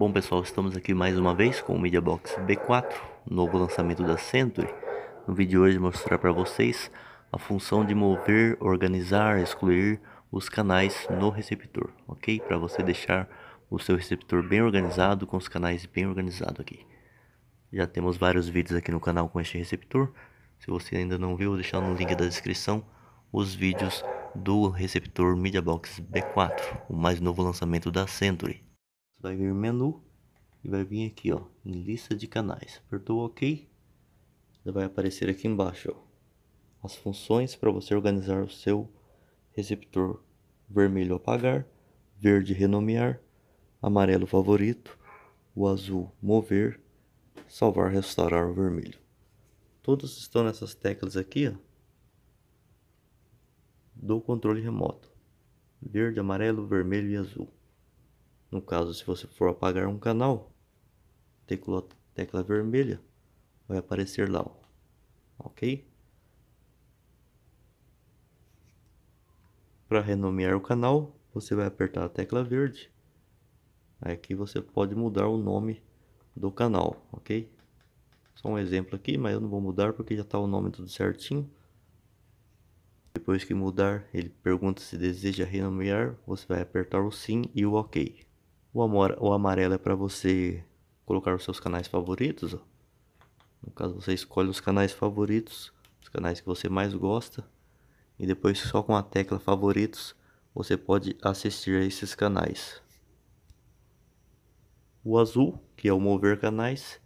Bom pessoal, estamos aqui mais uma vez com o Media Box B4, novo lançamento da Century. No vídeo de hoje vou mostrar para vocês a função de mover, organizar, excluir os canais no receptor, ok? Para você deixar o seu receptor bem organizado, com os canais bem organizados aqui. Já temos vários vídeos aqui no canal com este receptor. Se você ainda não viu, vou deixar no link da descrição os vídeos do receptor Media Box B4, o mais novo lançamento da Century. Você vai vir menu e vai vir aqui, ó, em lista de canais. Apertou OK, vai aparecer aqui embaixo, ó, as funções para você organizar o seu receptor. Vermelho apagar, verde renomear, amarelo favorito, o azul mover, salvar, restaurar o vermelho. Todos estão nessas teclas aqui, ó, do controle remoto. Verde, amarelo, vermelho e azul. No caso, se você for apagar um canal, tecla, tecla vermelha, vai aparecer lá, ó. ok? Para renomear o canal, você vai apertar a tecla verde. Aqui você pode mudar o nome do canal, ok? Só um exemplo aqui, mas eu não vou mudar porque já está o nome tudo certinho. Depois que mudar, ele pergunta se deseja renomear, você vai apertar o sim e o ok. O, amor, o amarelo é para você colocar os seus canais favoritos. Ó. No caso, você escolhe os canais favoritos, os canais que você mais gosta, e depois só com a tecla favoritos você pode assistir a esses canais. O azul, que é o mover canais,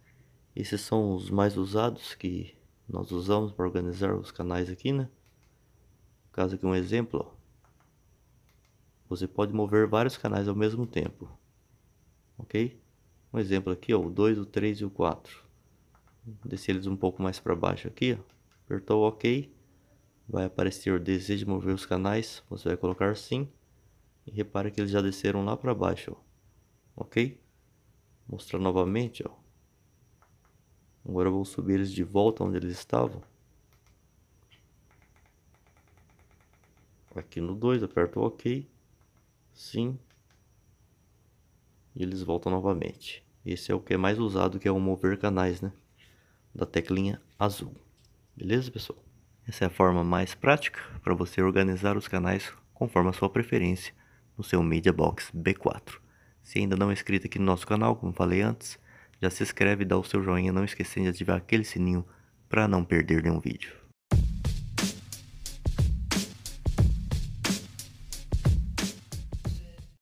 esses são os mais usados que nós usamos para organizar os canais aqui, né? No caso aqui um exemplo, ó. você pode mover vários canais ao mesmo tempo ok? Um exemplo aqui, ó, o 2, o 3 e o 4. Descer eles um pouco mais para baixo aqui, ó. apertou o OK, vai aparecer o desejo de mover os canais, você vai colocar sim. E repara que eles já desceram lá para baixo, ó. ok? Mostrar novamente, ó. Agora eu vou subir eles de volta onde eles estavam. Aqui no 2, aperto o OK, sim, e eles voltam novamente. Esse é o que é mais usado, que é o mover canais, né? Da teclinha azul. Beleza, pessoal? Essa é a forma mais prática para você organizar os canais conforme a sua preferência no seu Media Box B4. Se ainda não é inscrito aqui no nosso canal, como falei antes, já se inscreve e dá o seu joinha, não esquecendo de ativar aquele sininho para não perder nenhum vídeo.